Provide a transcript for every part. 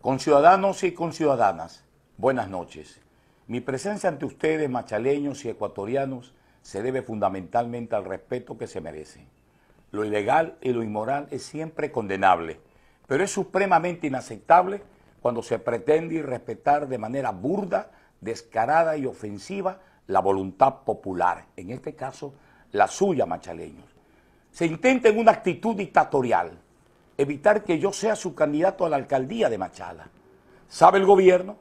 Conciudadanos y conciudadanas, buenas noches. Mi presencia ante ustedes, machaleños y ecuatorianos, se debe fundamentalmente al respeto que se merece. Lo ilegal y lo inmoral es siempre condenable, pero es supremamente inaceptable cuando se pretende irrespetar de manera burda, descarada y ofensiva la voluntad popular, en este caso la suya, machaleños. Se intenta en una actitud dictatorial, evitar que yo sea su candidato a la alcaldía de Machala. Sabe el gobierno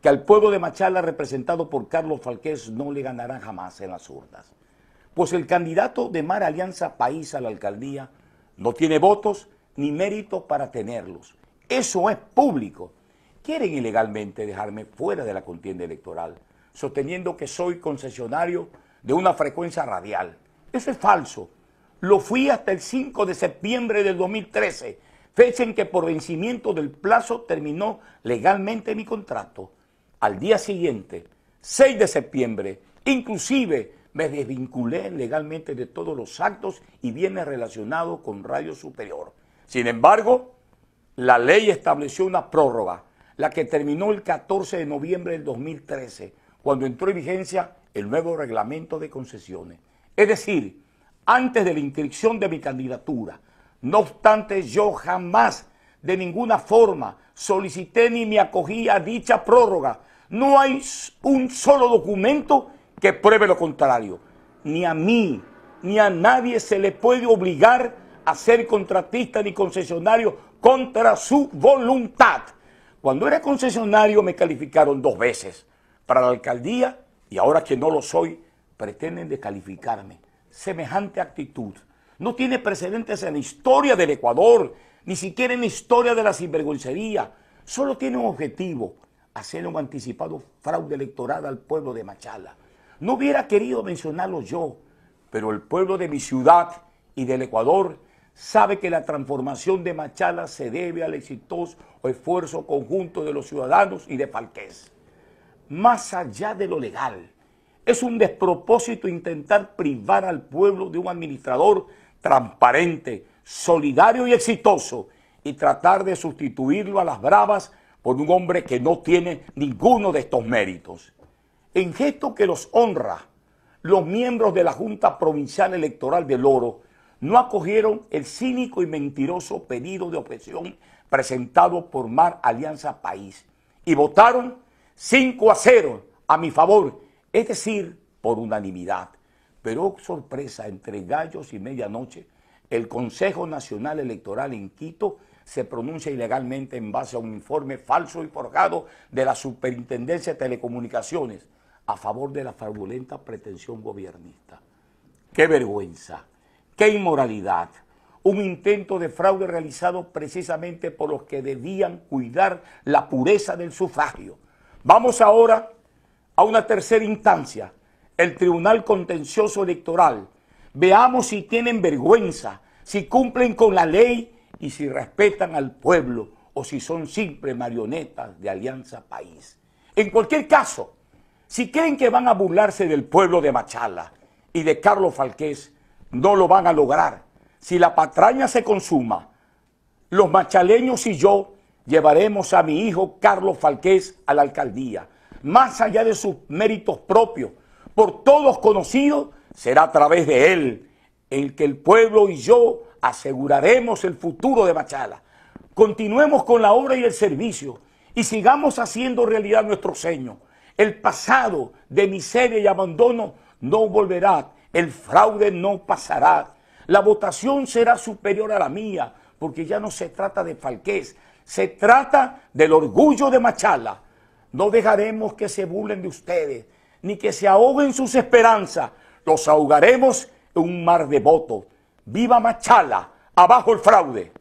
que al pueblo de Machala representado por Carlos Falqués no le ganarán jamás en las urnas. Pues el candidato de Mar Alianza País a la alcaldía no tiene votos ni mérito para tenerlos. Eso es público. Quieren ilegalmente dejarme fuera de la contienda electoral, sosteniendo que soy concesionario de una frecuencia radial. Eso es falso. Lo fui hasta el 5 de septiembre del 2013, fecha en que por vencimiento del plazo terminó legalmente mi contrato. Al día siguiente, 6 de septiembre, inclusive me desvinculé legalmente de todos los actos y bienes relacionados con Radio Superior. Sin embargo, la ley estableció una prórroga, la que terminó el 14 de noviembre del 2013, cuando entró en vigencia el nuevo reglamento de concesiones. Es decir, antes de la inscripción de mi candidatura. No obstante, yo jamás de ninguna forma solicité ni me acogí a dicha prórroga. No hay un solo documento que pruebe lo contrario. Ni a mí, ni a nadie se le puede obligar a ser contratista ni concesionario contra su voluntad. Cuando era concesionario me calificaron dos veces para la alcaldía y ahora que no lo soy, pretenden descalificarme semejante actitud. No tiene precedentes en la historia del Ecuador, ni siquiera en la historia de la sinvergüencería. Solo tiene un objetivo, hacer un anticipado fraude electoral al pueblo de Machala. No hubiera querido mencionarlo yo, pero el pueblo de mi ciudad y del Ecuador sabe que la transformación de Machala se debe al exitoso esfuerzo conjunto de los ciudadanos y de Falqués. Más allá de lo legal, es un despropósito intentar privar al pueblo de un administrador transparente, solidario y exitoso y tratar de sustituirlo a las bravas por un hombre que no tiene ninguno de estos méritos. En gesto que los honra, los miembros de la Junta Provincial Electoral del Oro no acogieron el cínico y mentiroso pedido de objeción presentado por Mar Alianza País y votaron 5 a 0 a mi favor es decir, por unanimidad. Pero oh, sorpresa, entre gallos y medianoche, el Consejo Nacional Electoral en Quito se pronuncia ilegalmente en base a un informe falso y forjado de la Superintendencia de Telecomunicaciones a favor de la fraudulenta pretensión gobiernista. ¡Qué vergüenza! ¡Qué inmoralidad! Un intento de fraude realizado precisamente por los que debían cuidar la pureza del sufragio. Vamos ahora a una tercera instancia, el Tribunal Contencioso Electoral. Veamos si tienen vergüenza, si cumplen con la ley y si respetan al pueblo o si son simples marionetas de Alianza País. En cualquier caso, si creen que van a burlarse del pueblo de Machala y de Carlos Falqués, no lo van a lograr. Si la patraña se consuma, los machaleños y yo llevaremos a mi hijo Carlos Falqués a la alcaldía más allá de sus méritos propios, por todos conocidos, será a través de él el que el pueblo y yo aseguraremos el futuro de Machala. Continuemos con la obra y el servicio y sigamos haciendo realidad nuestro sueño. El pasado de miseria y abandono no volverá, el fraude no pasará. La votación será superior a la mía, porque ya no se trata de falquez, se trata del orgullo de Machala. No dejaremos que se burlen de ustedes, ni que se ahoguen sus esperanzas. Los ahogaremos en un mar de votos. ¡Viva Machala! ¡Abajo el fraude!